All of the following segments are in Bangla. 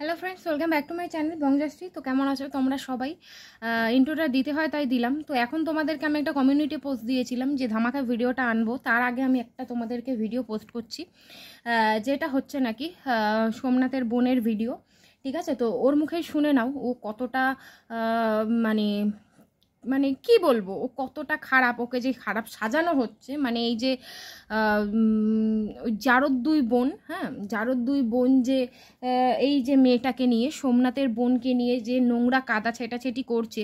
hello friends welcome back to my channel Bongjashree তো কেমন আছো তোমরা সবাই ইন্ট্রোটা দিতে হয় তাই দিলাম তো এখন তোমাদেরকে আমি একটা কমিউনিটি পোস্ট দিয়েছিলাম যে ধামাকা ভিডিওটা আনবো তার আগে আমি একটা তোমাদেরকে ভিডিও পোস্ট করছি যেটা হচ্ছে নাকি সোমনাথের বোনের ভিডিও ঠিক আছে তো ওর মুখে শুনে নাও ও কতটা মানে মানে কি বলবো ও কতটা খারাপ ওকে যে খারাপ সাজানো হচ্ছে মানে এই যে জারদ দুই বোন হ্যাঁ জারদ দুই বোন যে এই যে মেয়েটাকে নিয়ে সোমনাথের বোনকে নিয়ে যে নোংরা কাদা ছেটাছেটি করছে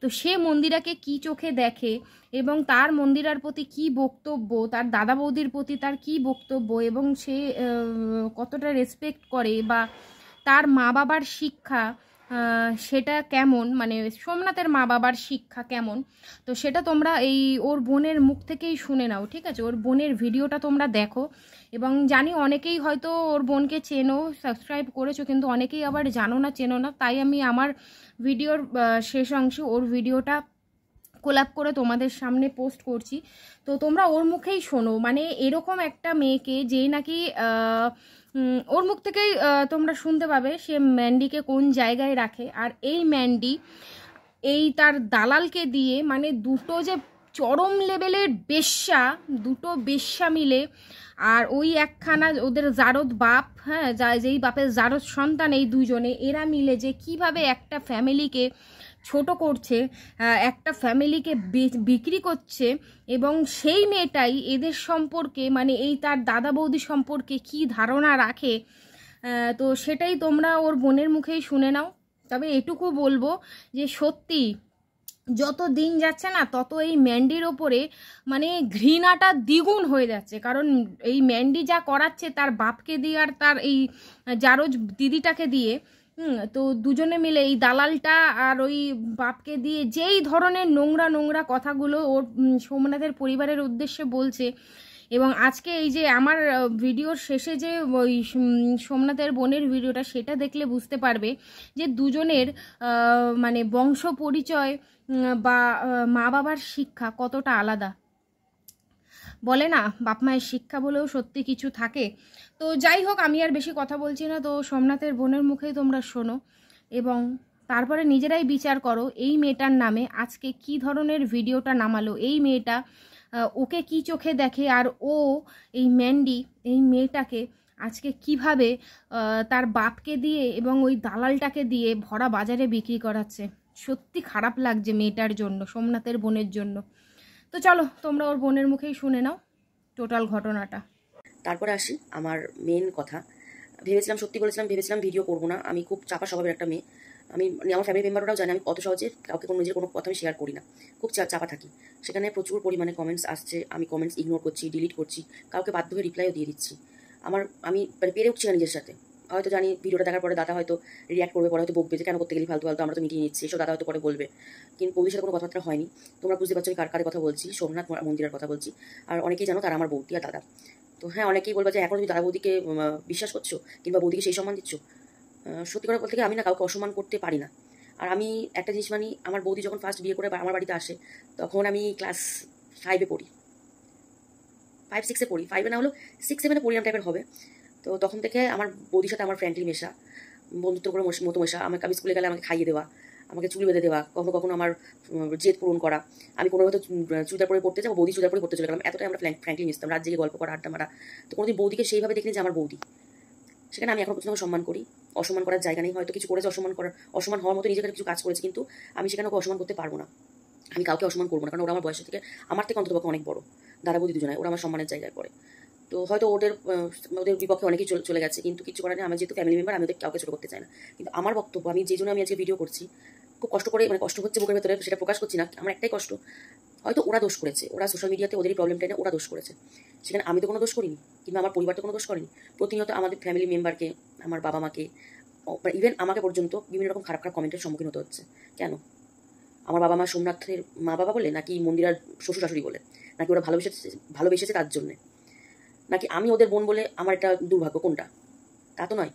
তো সে মন্দিরাকে কি চোখে দেখে এবং তার মন্দিরার প্রতি কি বক্তব্য তার দাদা বৌদির প্রতি তার কি বক্তব্য এবং সে কতটা রেসপেক্ট করে বা তার মা বাবার শিক্ষা সেটা কেমন মানে সোমনাথের মা বাবার শিক্ষা কেমন তো সেটা তোমরা এই ওর বোনের মুখ থেকেই শুনে নাও ঠিক আছে ওর বোনের ভিডিওটা তোমরা দেখো এবং জানি অনেকেই হয়তো ওর বোনকে চেনো সাবস্ক্রাইব করেছো কিন্তু অনেকেই আবার জানো না চেনো না তাই আমি আমার ভিডিওর শেষ অংশে ওর ভিডিওটা কোলাপ করে তোমাদের সামনে পোস্ট করছি তো তোমরা ওর মুখেই শোনো মানে এরকম একটা মেয়েকে যে নাকি ওর মুখ থেকেই তোমরা শুনতে পাবে সে ম্যান্ডিকে কোন জায়গায় রাখে আর এই ম্যান্ডি এই তার দালালকে দিয়ে মানে দুটো যে চরম লেভেলের বেশ্যা দুটো বেশ্যা মিলে আর ওই একখানা ওদের জারদ বাপ হ্যাঁ যেই বাপের জারদ সন্তান এই দুজনে এরা মিলে যে কিভাবে একটা ফ্যামিলিকে ছোট করছে একটা ফ্যামিলিকে বিক্রি করছে এবং সেই মেয়েটাই এদের সম্পর্কে মানে এই তার দাদা বৌদি সম্পর্কে কি ধারণা রাখে তো সেটাই তোমরা ওর বোনের মুখেই শুনে নাও তবে এটুকু বলবো যে সত্যি যত দিন যাচ্ছে না তত এই ম্যান্ডির ওপরে মানে ঘৃণাটা দ্বিগুণ হয়ে যাচ্ছে কারণ এই ম্যান্ডি যা করাচ্ছে তার বাপকে দিয়ে আর তার এই জারজ দিদিটাকে দিয়ে হুম তো দুজনে মিলে এই দালালটা আর ওই বাপকে দিয়ে যেই ধরনের নোংরা নোংরা কথাগুলো ওর সোমনাথের পরিবারের উদ্দেশ্যে বলছে এবং আজকে এই যে আমার ভিডিওর শেষে যে ওই সোমনাথের বোনের ভিডিওটা সেটা দেখলে বুঝতে পারবে যে দুজনের মানে বংশ পরিচয় বা মা বাবার শিক্ষা কতটা আলাদা বলে না বাপ মায়ের শিক্ষা বলেও সত্যি কিছু থাকে তো যাই হোক আমি আর বেশি কথা বলছি না তো সোমনাথের বোনের মুখেই তোমরা শোনো এবং তারপরে নিজেরাই বিচার করো এই মেয়েটার নামে আজকে কি ধরনের ভিডিওটা নামালো এই মেয়েটা ওকে কি চোখে দেখে আর ও এই ম্যান্ডি এই মেয়েটাকে আজকে কিভাবে তার বাপকে দিয়ে এবং ওই দালালটাকে দিয়ে ভরা বাজারে বিক্রি করাচ্ছে সত্যি খারাপ লাগছে মেয়েটার জন্য সোমনাথের বোনের জন্য তো চলো তোমরা ওর বোনের মুখেই শুনে নাও টোটাল ঘটনাটা তারপরে আসি আমার মেন কথা ভেবেছিলাম সত্যি বলেছিলাম ভেবেছিলাম ভিডিও করবো না আমি খুব চাপা স্বভাবের একটা মেয়ে আমি মানে আমার ফ্যামিলি মেম্বাররাও জানে আমি কত সহজে কাউকে কোনো নিজের কোনো কথা আমি শেয়ার করি না খুব চাপা থাকি সেখানে প্রচুর পরিমাণে কমেন্টস আসছে আমি কমেন্টস ইগনোর করছি ডিলিট করছি কাউকে বাধ্য হয়ে রিপ্লাইও দিয়ে দিচ্ছি আমার আমি মানে পেরে উঠছি না নিজের সাথে হয়তো জানি ভিডিওটা দেখার পরে দাদা হয়তো রিয়াক্ট করবে পরে হয়তো বকবে যে কেন করতে গেলি ফালতু ফালতু আমরা তো মিটিয়ে নিচ্ছি এসব দাদা হয়তো পরে বলবে কিন্তু পুলিশের কোনো কথাবার্তা হয়নি তোমরা বুঝতে পারছো কার কথা বলছি সোমনাথ মন্দিরের কথা বলছি আর অনেকেই জানো তারা আমার বৌদি আর দাদা তো হ্যাঁ অনেকেই বলবো যে এখন তুমি দাদা বৌদিকে বিশ্বাস করছো কিংবা বৌদিকে সেই সম্মান দিচ্ছ সত্যি করে বলতে আমি না কাউকে অসম্মান করতে পারি না আর আমি একটা জিনিস মানি আমার বৌদি যখন ফার্স্ট বিয়ে করে আমার বাড়িতে আসে তখন আমি ক্লাস ফাইভে পড়ি ফাইভ সিক্সে পড়ি ফাইভে না হলো সিক্স সেভেনে পড়ি টাইপের হবে তো তখন থেকে আমার বৌদির সাথে আমার ফ্রেন্ডলি মেশা বন্ধুত্ব করে মতো মেশা আমাকে আমি স্কুলে গেলে আমাকে খাইয়ে দেওয়া আমাকে চুল বেঁধে দেওয়া কখনো কখনো আমার জেদ পূরণ করা আমি কোনো হয়তো চুদার পরে পড়তে যাবো বৌদি চুদার পরে পড়তে চলে গেলাম এতটাই আমরা ফ্র্যাঙ্কলি মিশতাম রাত জেগে গল্প করা আড্ডা মারা তো কোনোদিন বৌদিকে সেইভাবে দেখিনি যে আমার বৌদি সেখানে আমি এখন পর্যন্ত সম্মান করি অসম্মান করার জায়গা নেই হয়তো কিছু করেছে অসম্মান করার অসম্মান হওয়ার মতো নিজেকে কিছু কাজ করেছে কিন্তু আমি সেখানে ওকে অসম্মান করতে পারবো না আমি কাউকে অসম্মান করবো না কারণ ওরা আমার বয়সের থেকে আমার থেকে অন্তত অনেক বড় দাদা বৌদি দুজনে ওরা আমার সম্মানের জায়গায় পড়ে তো হয়তো ওদের ওদের বিপক্ষে অনেকেই চলে গেছে কিন্তু কিছু করার নেই আমার যেহেতু ফ্যামিলি মেম্বার আমি ওদের কাউকে ছোটো করতে চাই না কিন্তু আমার বক্তব্য আমি যে জন্য আমি আজকে ভিডিও করছি খুব কষ্ট করে মানে কষ্ট হচ্ছে বুকের ভেতরে সেটা প্রকাশ করছি না আমার একটাই কষ্ট হয়তো ওরা দোষ করেছে ওরা সোশ্যাল মিডিয়াতে ওদেরই প্রবলেমটা এনে ওরা দোষ করেছে সেখানে আমি তো কোনো দোষ করিনি কিংবা আমার পরিবার তো কোনো দোষ করেনি প্রতিনিয়ত আমাদের ফ্যামিলি মেম্বারকে আমার বাবা মাকে ইভেন আমাকে পর্যন্ত বিভিন্ন রকম খারাপ খারাপ কমেন্টের সম্মুখীন হতে হচ্ছে কেন আমার বাবা মা সোমনাথের মা বাবা বলে নাকি মন্দিরার শ্বশুর শাশুড়ি বলে নাকি ওরা ভালোবেসেছে ভালোবেসেছে তার জন্যে নাকি আমি ওদের বোন বলে আমার একটা দুর্ভাগ্য কোনটা তা তো নয়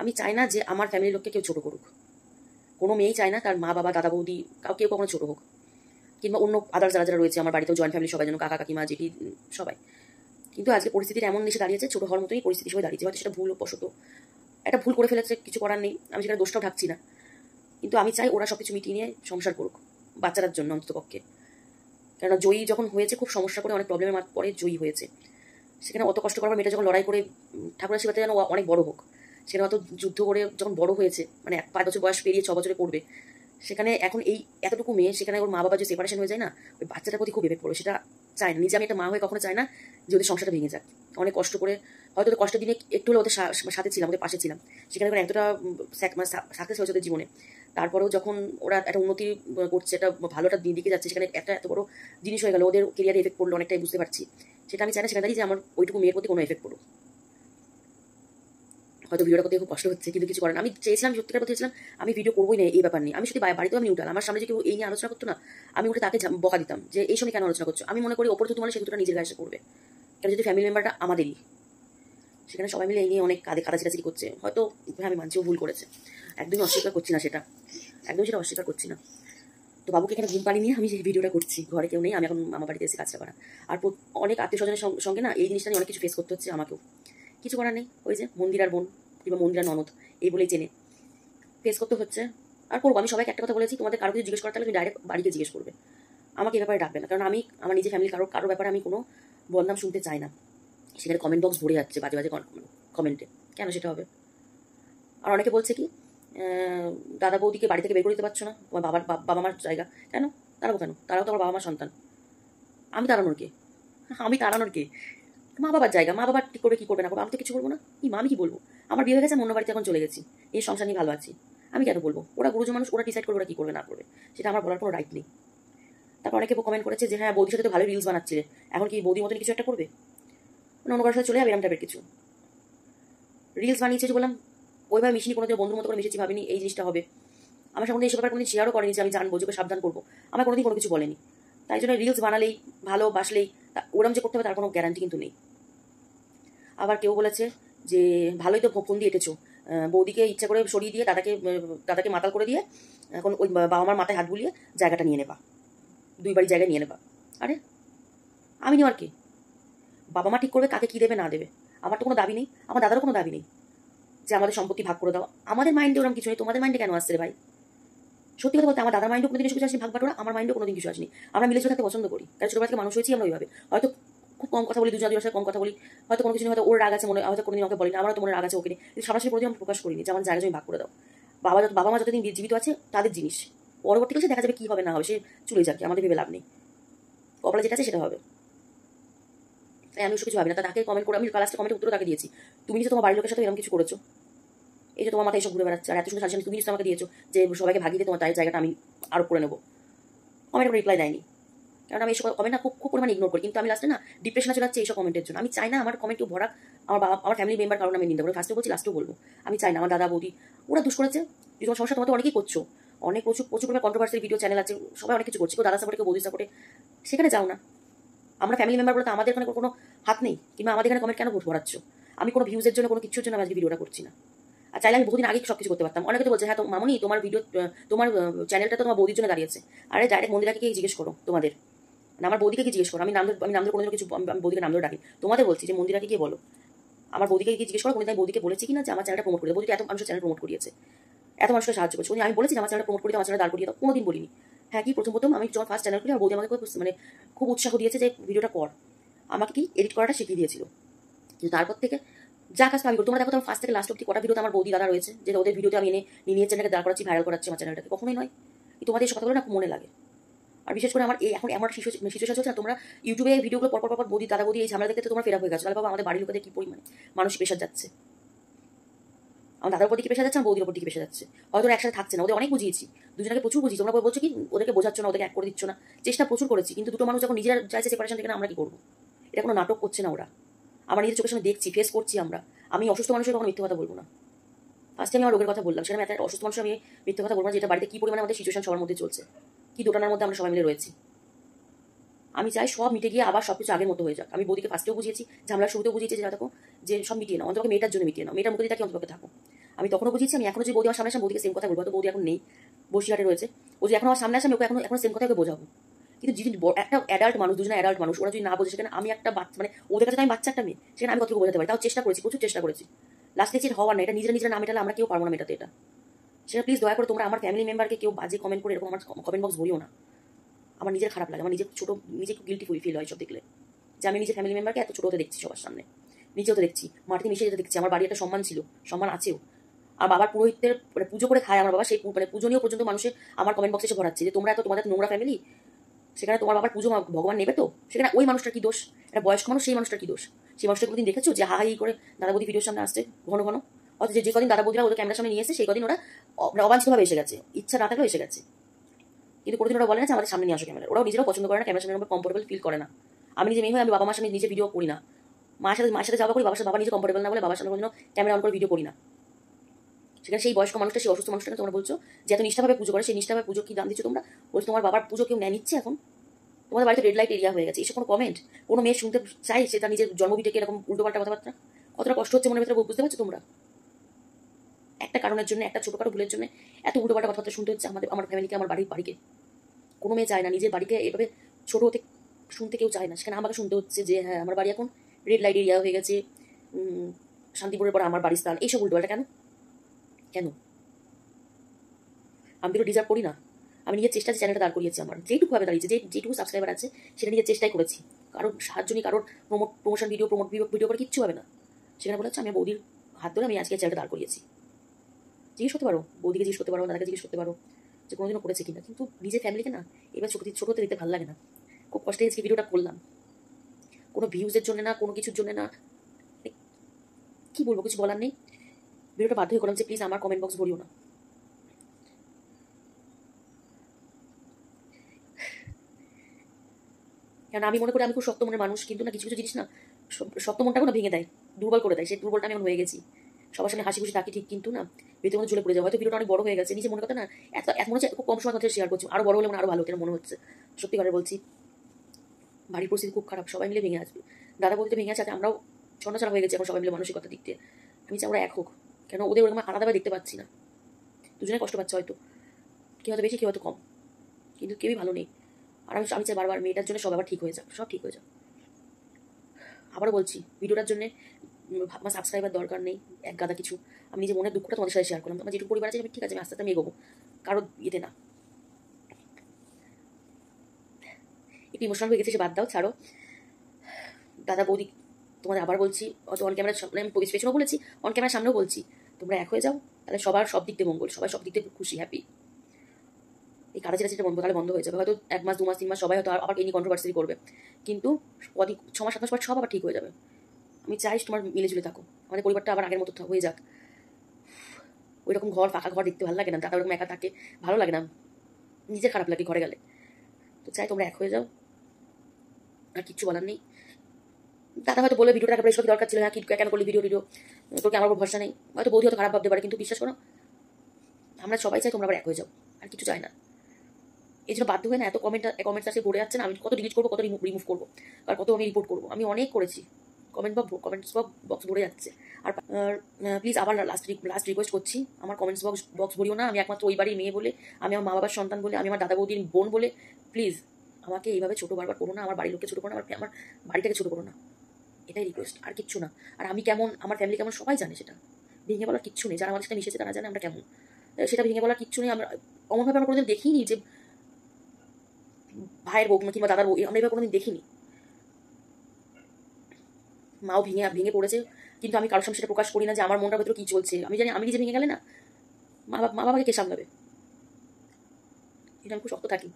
আমি চাই না যে আমার ফ্যামিলির লোককে কেউ ছোটো করুক কোনো মেয়েই চায় না তার মা বাবা দাদা বৌদি কেউ কখনো ছোটো হোক কিংবা অন্য আদার যারা যারা রয়েছে আমার বাড়িতেও জয়েন্ট ফ্যামিলি সবাই যেন কাকা কাকিমা জেঠি সবাই কিন্তু আজকে পরিস্থিতির এমন দেশে দাঁড়িয়েছে ছোটো হওয়ার মতোই পরিস্থিতি সবাই দাঁড়িয়েছে হয়তো সেটা ভুল বশত একটা ভুল করে ফেলেছে কিছু করার নেই আমি সেটা দোষটাও ঢাকছি না কিন্তু আমি চাই ওরা সব কিছু মিটিয়ে নিয়ে সংসার করুক বাচ্চাটার জন্য অন্তত পক্ষে কেননা জয়ী যখন হয়েছে খুব সমস্যা করে অনেক প্রবলেমের পরে জয়ী হয়েছে সেখানে অত কষ্ট করার মেয়েটা যখন লড়াই করে ঠাকুরের সেবাতে যেন অনেক বড় হোক সেখানে হয়তো যুদ্ধ করে যখন বড় হয়েছে মানে এক পাঁচ বছর বয়স পেরিয়ে ছ বছরে পড়বে সেখানে এখন এই এতটুকু মেয়ে সেখানে ওর মা বাবা যে সেপারেশন হয়ে যায় না ওই বাচ্চাটার প্রতি খুব এফেক্ট পড়বে সেটা চায় না নিজে আমি একটা মা হয়ে কখনো চায় না যে ওদের সংসারটা ভেঙে যাক অনেক কষ্ট করে হয়তো ওদের কষ্ট দিনে একটু হলে ওদের সাথে ছিলাম ওদের পাশে ছিলাম সেখানে ওরা এতটা মানে সাকসেস হয়েছে ওদের জীবনে তারপরেও যখন ওরা একটা উন্নতি করছে একটা ভালো একটা দিন দিকে যাচ্ছে সেখানে একটা এত বড় জিনিস হয়ে গেলো ওদের কেরিয়ারে এফেক্ট পড়লো অনেকটাই বুঝতে পারছি সেটা আমি চাই না সেখানে যে আমার ওইটুকু মেয়ের প্রতি কোনো এফেক্ট পড়ুক হয়তো ভিডিওটা করতে খুব কষ্ট হচ্ছে কিন্তু কিছু করেন আমি চেয়েছিলাম সত্যিকার কথা চেয়েছিলাম আমি ভিডিও করবোই না এই ব্যাপার নিয়ে আমি সত্যি বাড়িতেও আমি উঠাল আমার সামনে যে কেউ এই নিয়ে আলোচনা করতো না আমি উঠে তাকে বকা দিতাম যে এই সময় কেন আলোচনা করছো আমি মনে করি ওপর তো তোমার সেতুটা নিজের কাছে করবে কারণ যদি ফ্যামিলি মেম্বারটা আমাদেরই সেখানে সবাই মিলে এই নিয়ে অনেক কাঁধে কাদা করছে হয়তো আমি মানছিও ভুল করেছে একদমই অস্বীকার করছি না সেটা একদমই সেটা অস্বীকার করছি না তো বাবুকে এখানে ঘুম পাড়ি নিয়ে আমি যে ভিডিওটা করছি ঘরে কেউ নেই আমি এখন আমার বাড়িতে এসে কাজটা করা আর অনেক আত্মীয় স্বজনের সঙ্গে না এই জিনিসটা নিয়ে অনেক কিছু ফেস করতে হচ্ছে আমাকেও কিছু করার নেই ওই যে মন্দিরার বোন কিংবা মন্দিরার ননদ এই বলেই চেনে ফেস করতে হচ্ছে আর করবো আমি সবাইকে একটা কথা বলেছি তোমাদের কারো কিছু জিজ্ঞেস করার তাহলে তুমি ডাইরেক্ট বাড়িকে জিজ্ঞেস করবে আমাকে এ ব্যাপারে ডাকবে না কারণ আমি আমার নিজের ফ্যামিলি কারো কারো ব্যাপারে আমি কোনো বদনাম শুনতে চাই না সেখানে কমেন্ট বক্স ভরে যাচ্ছে বাজে বাজে কমেন্টে কেন সেটা হবে আর অনেকে বলছে কি দাদা বৌদিকে বাড়ি থেকে বের করে দিতে পারছো না তোমার বাবার বাবা মার জায়গা কেন তারাও কেন তারাও তো আমার বাবা মার সন্তান আমি তাড়ানোর কে আমি তাড়ানোর কে মা বাবার জায়গা মা বাবার ঠিক করে কি করবে না করবে আমি তো কিছু বলবো না কি মা আমি কি বলবো আমার বিয়ে হয়ে গেছে আমি অন্য বাড়িতে এখন চলে গেছি এই সংসার নিয়ে ভালো আছি আমি কেন বলবো ওরা গুরুজন মানুষ ওরা ডিসাইড করবে ওরা কি করবে না করবে সেটা আমার বলার কোনো রাইট নেই তারপর অনেকে কমেন্ট করেছে যে হ্যাঁ বৌদির সাথে তো ভালো রিলস বানাচ্ছিলে এখন কি বৌদির মতন কিছু একটা করবে মানে অন্য কারোর সাথে চলে যাবে এরম কিছু রিলস বানিয়েছে যে বললাম ওইভাবে মিশিনি কোনো বন্ধুর মতো করে মিশেছি ভাবিনি এই জিনিসটা হবে আমার সঙ্গে এইসব ব্যাপার কোনো শেয়ারও করেনি যে আমি জানবো যে সাবধান করবো আমার কোনোদিন কোনো কিছু বলেনি তাই জন্য রিলস বানালেই ভালোবাসলেই ওরম যে করতে হবে তার কোনো গ্যারান্টি কিন্তু নেই আবার কেউ বলেছে যে ভালোই তো ফোন দিয়ে এঁটেছো বৌদিকে ইচ্ছা করে সরিয়ে দিয়ে দাদাকে দাদাকে মাতাল করে দিয়ে এখন ওই বাবা মার মাথায় হাত বুলিয়ে জায়গাটা নিয়ে নেবা দুই বাড়ি জায়গা নিয়ে নেবা আরে আমি নেওয়ার কে বাবা মা ঠিক করবে কাকে কী দেবে না দেবে আমার তো কোনো দাবি নেই আমার দাদারও কোনো দাবি নেই যে আমাদের সম্পত্তি ভাগ করে দাও আমাদের মাইন্ডে ওরকম কিছু নেই তোমাদের মাইন্ডে কেন আসছে ভাই সত্যি কথা বলতে আমার দাদার মাইন্ডে কোনো কিছু আসেনি ভাগ বাটোরা আমার মাইন্ডে দিন কিছু আসেনি আমরা মিলেছে থাকতে পছন্দ করি তাই ছোটোবেলা থেকে মানুষ হয়েছি আমরা ওইভাবে হয়তো খুব কম কথা বলি দুজন দুজনের সাথে কম কথা বলি হয়তো কোনো কিছু হয়তো ওর রাগ আছে মনে হয়তো কোনোদিন আমাকে বলি না আমারও তো মনে রাগ আছে ওকে নিয়ে কিন্তু সামনাসামনি আমি প্রকাশ করিনি যে আমার জায়গা জমি ভাগ করে দাও বাবা যত বাবা মা যতদিন জীবিত আছে তাদের জিনিস পরবর্তী কাছে দেখা যাবে কী হবে না হবে সে চলে যাকে আমাদের ভেবে লাভ নেই কপালে যেটা আছে সেটা হবে তাই আমি ওসব কিছু ভাবি না তাকে কমেন্ট করে আমি লাস্টে কমেন্ট উত্তর তাকে দিয়েছি তুমি নিজে তোমার বাড়ির লোকের সাথে এরকম কিছু করেছো এই যে তোমার মাথায় এসব ঘুরে বেড়াচ্ছে আর এত সুন্দর সাজেশন তুমি নিজে আমাকে দিয়েছো যে সবাইকে ভাগিয়ে দিয়ে তোমার তাই জায়গাটা আমি আরোপ করে নেবো কমেন্ট রিপ্লাই দেয়নি কারণ আমি এইসব কমেন্ট না খুব খুব পরিমাণে ইগনোর করি কিন্তু আমি লাস্টে না ডিপ্রেশনে চলে যাচ্ছে এইসব কমেন্টের জন্য আমি চাই না আমার কমেন্ট কেউ ভরাক আমার বাবা আমার ফ্যামিলি মেম্বার কারণ আমি নিন্দা করবো ফার্স্টে বলছি লাস্টেও বলবো আমি চাই না আমার দাদা বৌদি ওরা দুষ করেছে তোমার সমস্যা তোমাদের অনেকেই করছো অনেক প্রচুর প্রচুর পরিমাণ কন্ট্রোভার্সি ভিডিও চ্যানেল আছে সবাই অনেক কিছু করছে কেউ দাদা সাপোর্টে কেউ বৌদি সাপোর্টে সেখানে যাও না আমরা ফ্যামিলি মেম্বার বলতে আমাদের এখানে কোনো হাত নেই কিংবা আমাদের এখানে কমেন্ট কেন ভরাচ্ছ আমি কোনো ভিউজের জন্য কোনো কিছুর জন্য আমি আজকে ভিডিওটা করছি না আর চাইলে আমি বহুদিন আগে সব কিছু করতে পারতাম অনেকে তো বলছে হ্যাঁ তো মামনি তোমার ভিডিও তোমার চ্যানেলটা তোমার বৌদির জন্য দাঁড়িয়েছে আরে ডাইরেক্ট মন্দিরাকে জিজ্ঞেস করো তোমাদের আমার বৌদিকে কি জিজ্ঞেস করো আমি নাম আমি নাম কোনো কোনোদিনও কিছু আমি বৌদিকে নাম ডাকি তোমাদের বলছি যে মন্দিরাকে গিয়ে বলো আমার বৌদিকে গিয়ে জিজ্ঞেস করো কোনোদিন আমি বৌদিকে বলেছি কিনা যে আমার চ্যানেলটা প্রমোট করে বৌদিকে এত মানুষের চ্যানেল প্রমোট করিয়েছে এত মানুষকে সাহায্য করছে আমি বলেছি আমার চ্যানেল প্রমোট করে আমার চ্যানেল দাঁড় করিয়ে দাও কোনোদিন বলিনি হ্যাঁ কি প্রথম প্রথম আমি যখন ফার্স্ট চ্যানেল খুলি আমার বৌদি আমাকে মানে খুব উৎসাহ দিয়েছে যে ভিডিওটা কর আমাকে কি এডিট করাটা শিখিয়ে দিয়েছিল কিন্তু তারপর থেকে যা কাজ আমি করি তোমরা দেখো তোমার ফার্স্ট থেকে লাস্ট অব্দি কটা ভিডিও আমার বৌদি দাদা রয়েছে যে ওদের ভিডিওতে আমি এনে নিয়ে চ্যানেলকে দাঁড় করাচ্ছি ভাইরাল করাচ্ছি আমার চ্যানেলটাকে কখনোই নয় তোমাদের সব কথাগুলো না মনে লাগে আর বিশেষ করে আমার এই এখন এমন সিচুয়েশন মানে চলছে না তোমরা ইউটিউবে ভিডিওগুলো পর পর বৌদি দাদা বৌদি এই ঝামেলা দেখতে তোমরা ফেরা হয়ে গেছো তাহলে আমাদের বাড়ির লোকেদের কি পরিমাণে মানুষ পেশা যাচ্ছে আমার দাদার উপর কি পেশা যাচ্ছে আমার বৌদির উপর পেশা যাচ্ছে হয়তো একসাথে থাকছে না ওদের অনেক বুঝিয়েছি দুজনকে প্রচুর বুঝিয়েছি তোমরা বলছো কি ওদেরকে বোঝাচ্ছ না ওদেরকে এক করে দিচ্ছ না চেষ্টা প্রচুর করেছি কিন্তু দুটো মানুষ যখন নিজেরা চাইছে সেপারেশন থেকে না আমরা কি করবো এটা কোনো নাটক করছে না ওরা আমার নিজের চোখের সামনে দেখছি ফেস করছি আমরা আমি অসুস্থ মানুষের কখনো মিথ্যে কথা বলবো না ফার্স্টে আমি আমার রোগের কথা বললাম সেখানে একটা অসুস্থ মানুষ আমি মিথ্যে কথা বলবো না যেটা বাড়িতে কি পরিমাণে আমাদের সিচুয়েশন সবার মধ্যে চলছে কি দোটানার মধ্যে আমরা সবাই মিলে রয়েছি আমি চাই সব মিটে গিয়ে আবার সব কিছু আগের মতো হয়ে যাক আমি বৌদিকে ফার্স্টেও বুঝিয়েছি ঝামলার শুরুতেও বুঝিয়েছি যে থাকো যে সব মিটিয়ে নাও অন্তপক্ষে মেয়েটার জন্য মিটিয়ে নাও মেয়েটার মধ্যে তাকে অন্তপক্ষে থাকো আমি তখনও বুঝিয়েছি আমি এখনো যে বৌদি আমার সামনে আসে বৌদিকে সেম কথা বলবো তো বৌদি এখন নেই বসিরহাটে রয়েছে ও যে এখন আমার সামনে আসে ওকে এখন এখন সেম কথা বোঝাবো কিন্তু যদি একটা অ্যাডাল্ট মানুষ দুজন অ্যাডাল্ট মানুষ ওরা যদি না বোঝে সেখানে আমি একটা বাচ্চা মানে ওদের কাছে আমি বাচ্চা একটা মেয়ে সেখানে আমি কতটুকু বোঝাতে পারি তাও চেষ্টা করেছি প্রচুর চেষ্টা করেছি লাস্টে সেটা হওয়ার না এটা নিজের নিজের নাম মেটালে আমরা কেউ পারবো না মেটাতে এটা সেটা প্লিজ দয়া করে তোমরা আমার ফ্যামিলি মেম্বারকে কেউ বাজে কমেন্ট করে এরকম আমার কমেন্ট বক্স বলিও না আমার নিজের খারাপ লাগে আমার নিজের ছোটো নিজে খুব গিলটি ফিল হয় সব দেখলে যে আমি নিজের ফ্যামিলি মেম্বারকে এত ছোটো হতে দেখছি সবার সামনে নিজেও তো দেখছি মাটিতে মিশে যেতে দেখছি আমার বাড়ি একটা সম্মান ছিল সম্মান আছেও আর বাবার পুরোহিতদের মানে পুজো করে খায় আমার বাবা সেই মানে পুজো পর্যন্ত মানুষের আমার কমেন্ট বক্সে এসে ভরাচ্ছে যে তোমরা এত তোমাদের নোংরা ফ্যামিলি সেখানে তোমার বাবার পুজো ভগবান নেবে তো সেখানে ওই মানুষটার কি দোষ একটা বয়স্ক মানুষ সেই মানুষটার কি দোষ সেই মানুষটা কোনোদিন দেখেছো যে হাই করে দাদা বৌদি ভিডিওর সামনে আসছে ঘন ঘন অথচ যে কদিন দাদা বৌদিরা ওদের ক্যামেরার সামনে নিয়ে এসে সেই কদিন ওরা অবাঞ্ছিতভাবে এসে গেছে ইচ্ছা না থাকলেও এসে গেছে কিন্তু কোনোদিন ওরা বলে না যে আমাদের সামনে নিয়ে আসো ক্যামেরা ওরাও নিজেরাও পছন্দ করে না ক্যামেরার সামনে কম্ফোর্টেবল ফিল করে না আমি নিজে মেয়ে হয়ে আমি বাবা মার সামনে নিজে ভিডিও করি না মার সাথে মার সাথে যাওয়া করি বাবার সাথে বাবা নিজে কম্ফোর্টেবল না বলে বাবার সামনে কোনো ক্যামেরা অন করে ভিডিও করি না সেখানে সেই বয়স্ক মানুষটা সেই অসুস্থ মানুষটাকে তোমরা বলছো যে এত নিষ্ঠাভাবে পুজো করে সেই নিষ্ঠাভাবে পুজো কি দাম দিচ্ছ তোমরা বলছো তোমার বাবার পুজো কেউ নেয় নিচ্ছে এখন তোমাদের বাড়িতে রেড লাইট এরিয়া হয়ে গেছে এসব কোনো কমেন্ট কোনো মেয়ে শুনতে চাই সে তার নিজের জন্মবিটাকে এরকম উল্টোপাল্টা কথাবার্তা কতটা কষ্ট হচ্ছে মনে ভেতরে বুঝতে পারছো তোমরা একটা কারণের জন্য একটা ছোটোখাটো ভুলের জন্য এত পাল্টা কথাবার্তা শুনতে হচ্ছে আমাদের আমার ফ্যামিলিকে আমার বাড়ির বাড়িকে কোনো মেয়ে চায় না নিজের বাড়িকে এভাবে ছোটো হতে শুনতে কেউ চায় না সেখানে আমাকে শুনতে হচ্ছে যে হ্যাঁ আমার বাড়ি এখন রেড লাইট এরিয়া হয়ে গেছে শান্তিপুরের পর আমার বাড়ির স্থান এইসব উল্টো পাল্টা কেন কেন আমি তো ডিজার্ভ করি না আমি নিজের চেষ্টা চ্যানেলটা দাঁড় করিয়েছি আমার যেটুকু দাঁড়িয়েছে যে যেটুকু সাবস্ক্রাইবার আছে সেটা নিজের চেষ্টাই করেছি কারণ সাহায্য নিয়ে কারোর promote promotion video promote video করে কিচ্ছু হবে না সেখানে বলে হচ্ছে আমি বৌদির হাত ধরে আমি আজকে চ্যানেলটা দাঁড় করিয়েছি জিজ্ঞেস করতে পারো বৌদিকে জিজ্ঞেস করতে পারো দাদাকে জিজ্ঞেস করতে পারো যে কোনোদিনও করেছে কিনা কিন্তু নিজের ফ্যামিলিকে না এবার ছোটো ছোটো হতে দিতে ভালো লাগে না খুব কষ্টে আজকে ভিডিওটা করলাম কোনো ভিউজের জন্য না কোনো কিছুর জন্য না মানে কি বলবো কিছু বলার নেই ভিডিওটা বাধ্য হয়ে করলাম যে প্লিজ আমার কমেন্ট বক্স বলিও না কেন আমি মনে করি আমি খুব শক্ত মনের মানুষ কিন্তু না কিছু কিছু জিনিস না শক্ত মনটা কোনো ভেঙে দেয় দুর্বল করে দেয় সেই দুর্বলটা আমি এখন হয়ে গেছি সবার সামনে হাসি খুশি থাকি ঠিক কিন্তু না ভিতরে মধ্যে ঝুলে পড়ে যাবে হয়তো ভিডিওটা অনেক বড় হয়ে গেছে নিজে মনে কথা না এত এত মনে হচ্ছে খুব কম সময় কথা শেয়ার করছি আরও বড় হলে মনে আরও ভালো কেন মনে হচ্ছে সত্যি করে বলছি বাড়ির পরিস্থিতি খুব খারাপ সবাই মিলে ভেঙে আসবে দাদা বলতে ভেঙে আছে আমরাও ছাড়া হয়ে গেছি এখন সবাই মিলে মানসিকতা দিক আমি চাই আমরা এক হোক কেন ওদের ওরকম আলাদাভাবে দেখতে পাচ্ছি না দুজনে কষ্ট পাচ্ছে হয়তো কেউ হয়তো বেশি কেউ হয়তো কম কিন্তু কেউই ভালো নেই আর আমি আমি চাই বারবার মেয়েটার জন্য সব আবার ঠিক হয়ে যাক সব ঠিক হয়ে যাক আবারও বলছি ভিডিওটার জন্য আমার সাবস্ক্রাইবার দরকার নেই এক গাদা কিছু আমি নিজে মনের দুঃখটা তোমাদের সাথে শেয়ার করলাম আমার যেটুকু পরিবার আছে আমি ঠিক আছে আমি আস্তে আস্তে এগোবো কারো ইয়েতে না একটু ইমোশনাল হয়ে গেছে সে বাদ দাও ছাড়ো দাদা বৌদি তোমাদের আবার বলছি অন ক্যামেরার সামনে আমি পেছনেও বলেছি অন ক্যামেরার সামনেও বলছি তোমরা এক হয়ে যাও তাহলে সবার সব দিক দিয়ে মঙ্গল সবাই সব দিক দিয়ে খুশি হ্যাপি এই কাটা যেটা সেটা বন্ধ তাহলে বন্ধ হয়ে যাবে হয়তো এক মাস দু মাস তিন মাস সবাই হয়তো আবার এই নিয়ে কন্ট্রোভার্সি করবে কিন্তু কদিন ছ মাস সাত মাস পর সব আবার ঠিক হয়ে যাবে আমি চাই তোমার মিলেজুলে থাকো আমাদের পরিবারটা আবার আগের মতো হয়ে যাক ওই রকম ঘর ফাঁকা ঘর দেখতে ভালো লাগে না দাদা ওরকম একা থাকে ভালো লাগে না নিজে খারাপ লাগে ঘরে গেলে তো চাই তোমরা এক হয়ে যাও আর কিচ্ছু বলার নেই দাদা হয়তো বলে ভিডিওটা টাকা পয়সা দরকার ছিল হ্যাঁ কি কেন করলি ভিডিও ভিডিও তোকে আমার ভরসা নেই হয়তো বৌদি হয়তো খারাপ ভাবতে পারে কিন্তু বিশ্বাস করো আমরা সবাই চাই তোমরা আবার এক হয়ে যাও আর কিছু চাই না এই জন্য বাধ্য হয়ে না এত কমেন্ট কমেন্টস আসে ঘুরে যাচ্ছে না আমি কত ডিলিট করবো কত রিমুভ করবো আর কত আমি রিপোর্ট করবো আমি অনেক করেছি কমেন্ট বক্স কমেন্টস বক্স ভরে যাচ্ছে আর প্লিজ আবার লাস্ট লাস্ট রিকোয়েস্ট করছি আমার কমেন্টস বক্স বক্স ভরিও না আমি একমাত্র ওই বাড়ির মেয়ে বলে আমি আমার মা বাবার সন্তান বলে আমি আমার দাদা বৌদির বোন বলে প্লিজ আমাকে এইভাবে ছোটো বারবার করো না আমার বাড়ির লোককে ছোটো করো না আমার আমার বাড়িটাকে ছোটো করো না এটাই রিকোয়েস্ট আর কিচ্ছু না আর আমি কেমন আমার ফ্যামিলি কেমন সবাই জানে সেটা ভেঙে বলার কিচ্ছু নেই যারা আমাদের সাথে মিশেছে তারা জানে আমরা কেমন সেটা ভেঙে বলার কিচ্ছু নেই আমরা অমনভাবে আমরা কোনোদিন দেখিনি যে ভাইয়ের বউ কিংবা দাদার বউ আমরা এবার কোনোদিন দেখিনি মাও ভেঙে ভেঙে পড়েছে কিন্তু আমি কারোর সামনে সেটা প্রকাশ করি না যে আমার মনটার ভেতরে কী চলছে আমি জানি আমি নিজে ভেঙে গেলে না মা বাবা মা বাবাকে কে সামলাবে এটা আমি খুব শক্ত থাকি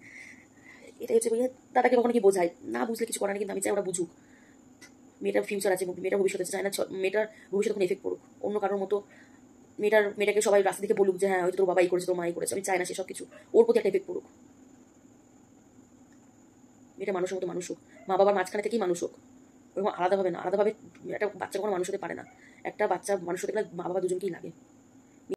এটা হচ্ছে দাদাকে কখনো কি বোঝায় না বুঝলে কিছু করার নেই কিন্তু আমি চাই ওরা বুঝুক মেয়েটার ফিউচার আছে মেয়েটার ভবিষ্যৎ আছে চাই না মেয়েটার ভবিষ্যৎ কোনো এফেক্ট পড়ুক অন্য কারোর মতো মেয়েটার মেয়েটাকে সবাই রাস্তা দিকে বলুক যে হ্যাঁ হয়তো তোর বাবাই করেছে তোর মাই করেছে আমি চাই না সেসব কিছু ওর প্রতি একটা এফেক্ট পড়ুক মেয়েটা মানুষের মতো মানুষ হোক মা বাবার মাঝখানে থেকেই মানুষ হোক এবং আলাদা না আলাদাভাবে একটা বাচ্চা কোনো মানুষ হতে পারে না একটা বাচ্চা মানুষ হতে গেলে মা বাবা দুজনকেই লাগে